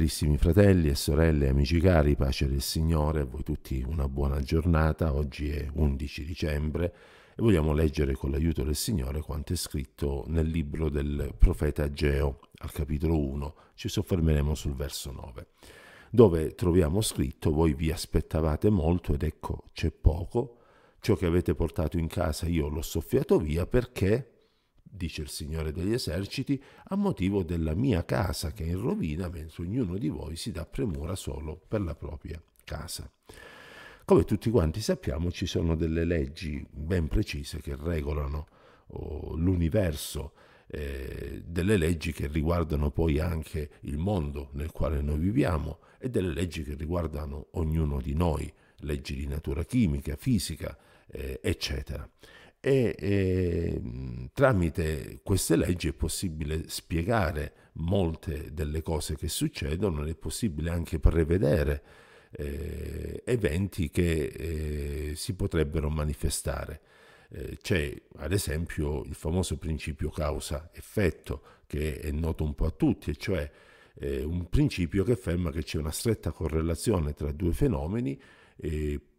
Carissimi fratelli e sorelle, amici cari, pace del Signore, a voi tutti una buona giornata. Oggi è 11 dicembre e vogliamo leggere con l'aiuto del Signore quanto è scritto nel libro del profeta Geo, al capitolo 1. Ci soffermeremo sul verso 9, dove troviamo scritto: Voi vi aspettavate molto ed ecco c'è poco. Ciò che avete portato in casa io l'ho soffiato via perché dice il Signore degli eserciti, a motivo della mia casa che è in rovina, mentre ognuno di voi si dà premura solo per la propria casa. Come tutti quanti sappiamo, ci sono delle leggi ben precise che regolano oh, l'universo, eh, delle leggi che riguardano poi anche il mondo nel quale noi viviamo e delle leggi che riguardano ognuno di noi, leggi di natura chimica, fisica, eh, eccetera e eh, tramite queste leggi è possibile spiegare molte delle cose che succedono, è possibile anche prevedere eh, eventi che eh, si potrebbero manifestare. Eh, c'è ad esempio il famoso principio causa-effetto che è noto un po' a tutti, e cioè eh, un principio che afferma che c'è una stretta correlazione tra due fenomeni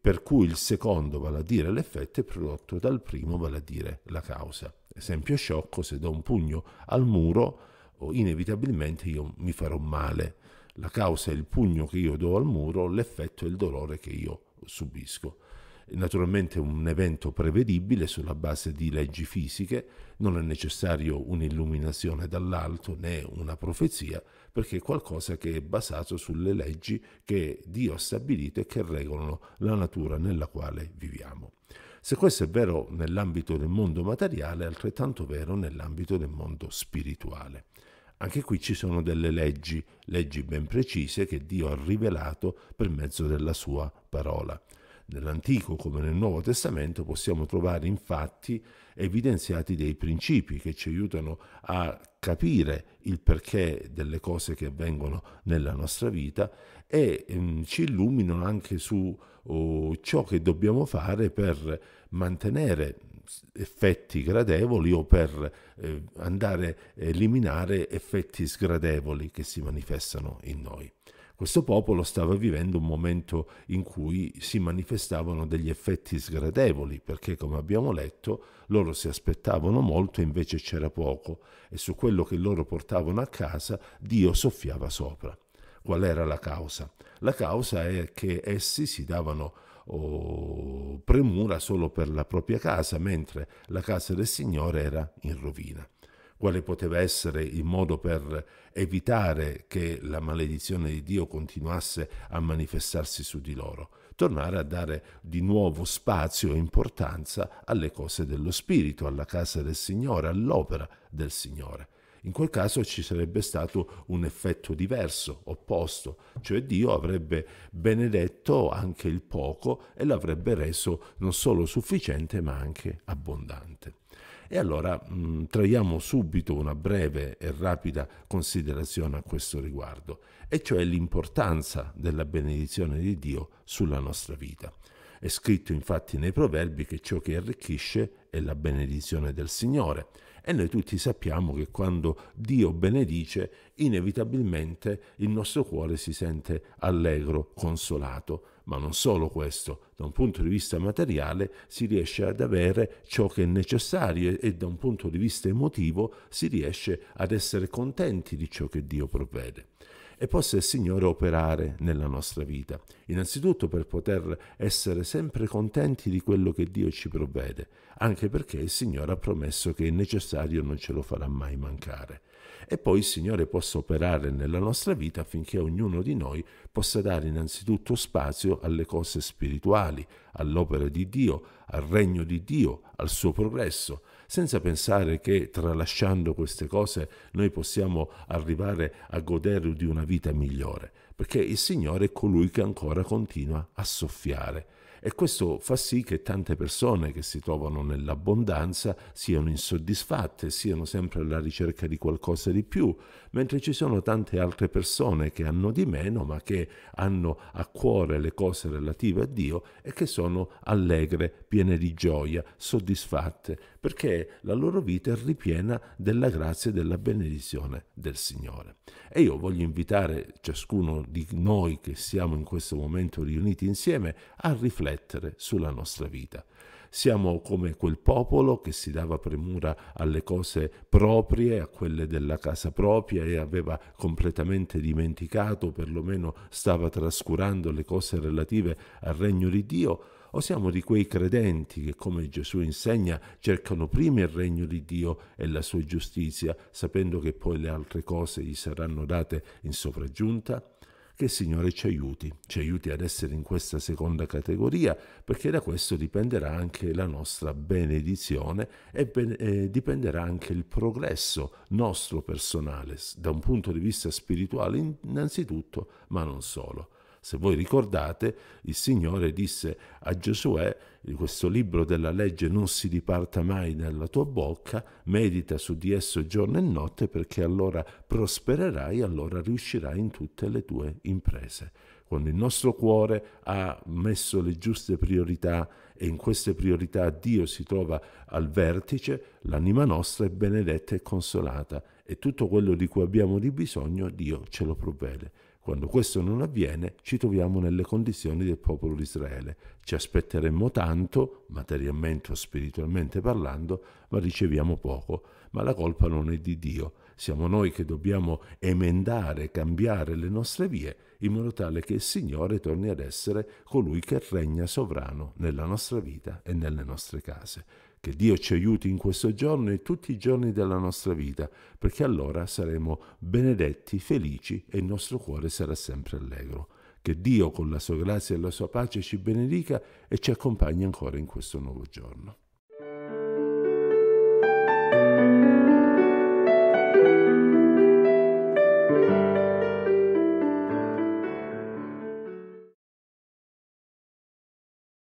per cui il secondo, vale a dire l'effetto, è prodotto dal primo, vale a dire la causa. Esempio sciocco, se do un pugno al muro, inevitabilmente io mi farò male. La causa è il pugno che io do al muro, l'effetto è il dolore che io subisco naturalmente un evento prevedibile sulla base di leggi fisiche, non è necessario un'illuminazione dall'alto né una profezia, perché è qualcosa che è basato sulle leggi che Dio ha stabilito e che regolano la natura nella quale viviamo. Se questo è vero nell'ambito del mondo materiale, è altrettanto vero nell'ambito del mondo spirituale. Anche qui ci sono delle leggi, leggi ben precise che Dio ha rivelato per mezzo della sua parola. Nell'Antico come nel Nuovo Testamento possiamo trovare infatti evidenziati dei principi che ci aiutano a capire il perché delle cose che avvengono nella nostra vita e ehm, ci illuminano anche su oh, ciò che dobbiamo fare per mantenere effetti gradevoli o per eh, andare a eliminare effetti sgradevoli che si manifestano in noi. Questo popolo stava vivendo un momento in cui si manifestavano degli effetti sgradevoli, perché come abbiamo letto loro si aspettavano molto e invece c'era poco, e su quello che loro portavano a casa Dio soffiava sopra. Qual era la causa? La causa è che essi si davano oh, premura solo per la propria casa, mentre la casa del Signore era in rovina quale poteva essere il modo per evitare che la maledizione di Dio continuasse a manifestarsi su di loro, tornare a dare di nuovo spazio e importanza alle cose dello Spirito, alla casa del Signore, all'opera del Signore. In quel caso ci sarebbe stato un effetto diverso, opposto, cioè Dio avrebbe benedetto anche il poco e l'avrebbe reso non solo sufficiente ma anche abbondante. E allora mh, mm, traiamo subito una breve e rapida considerazione a questo riguardo, e cioè l'importanza della benedizione di Dio sulla nostra vita. È scritto infatti nei proverbi che ciò che arricchisce è la benedizione del Signore. E noi tutti sappiamo che quando Dio benedice, inevitabilmente il nostro cuore si sente allegro, consolato, ma non solo questo, da un punto di vista materiale si riesce ad avere ciò che è necessario e da un punto di vista emotivo si riesce ad essere contenti di ciò che Dio provvede e possa il Signore operare nella nostra vita. Innanzitutto per poter essere sempre contenti di quello che Dio ci provvede, anche perché il Signore ha promesso che il necessario non ce lo farà mai mancare e poi il Signore possa operare nella nostra vita affinché ognuno di noi possa dare innanzitutto spazio alle cose spirituali, all'opera di Dio, al regno di Dio, al suo progresso, senza pensare che tralasciando queste cose noi possiamo arrivare a godere di una vita migliore, perché il Signore è colui che ancora continua a soffiare e questo fa sì che tante persone che si trovano nell'abbondanza siano insoddisfatte, siano sempre alla ricerca di qualcosa di più, mentre ci sono tante altre persone che hanno di meno ma che hanno a cuore le cose relative a Dio e che sono allegre, piene di gioia, soddisfatte, perché la loro vita è ripiena della grazia e della benedizione del Signore. E io voglio invitare ciascuno di noi che siamo in questo momento riuniti insieme a riflettere riflettere sulla nostra vita. Siamo come quel popolo che si dava premura alle cose proprie, a quelle della casa propria e aveva completamente dimenticato, perlomeno stava trascurando le cose relative al regno di Dio, o siamo di quei credenti che, come Gesù insegna, cercano prima il regno di Dio e la sua giustizia, sapendo che poi le altre cose gli saranno date in sopraggiunta? che il Signore ci aiuti, ci aiuti ad essere in questa seconda categoria, perché da questo dipenderà anche la nostra benedizione e ben, eh, dipenderà anche il progresso nostro personale, da un punto di vista spirituale innanzitutto, ma non solo. Se voi ricordate, il Signore disse a Giosuè, questo libro della legge non si diparta mai dalla tua bocca, medita su di esso giorno e notte perché allora prospererai, allora riuscirai in tutte le tue imprese. Quando il nostro cuore ha messo le giuste priorità e in queste priorità Dio si trova al vertice, l'anima nostra è benedetta e consolata e tutto quello di cui abbiamo di bisogno Dio ce lo provvede. Quando questo non avviene ci troviamo nelle condizioni del popolo di Israele. Ci aspetteremmo tanto, materialmente o spiritualmente parlando, ma riceviamo poco. Ma la colpa non è di Dio. Siamo noi che dobbiamo emendare, cambiare le nostre vie in modo tale che il Signore torni ad essere colui che regna sovrano nella nostra vita e nelle nostre case. Che Dio ci aiuti in questo giorno e tutti i giorni della nostra vita, perché allora saremo benedetti, felici e il nostro cuore sarà sempre allegro. Che Dio con la sua grazia e la sua pace ci benedica e ci accompagni ancora in questo nuovo giorno.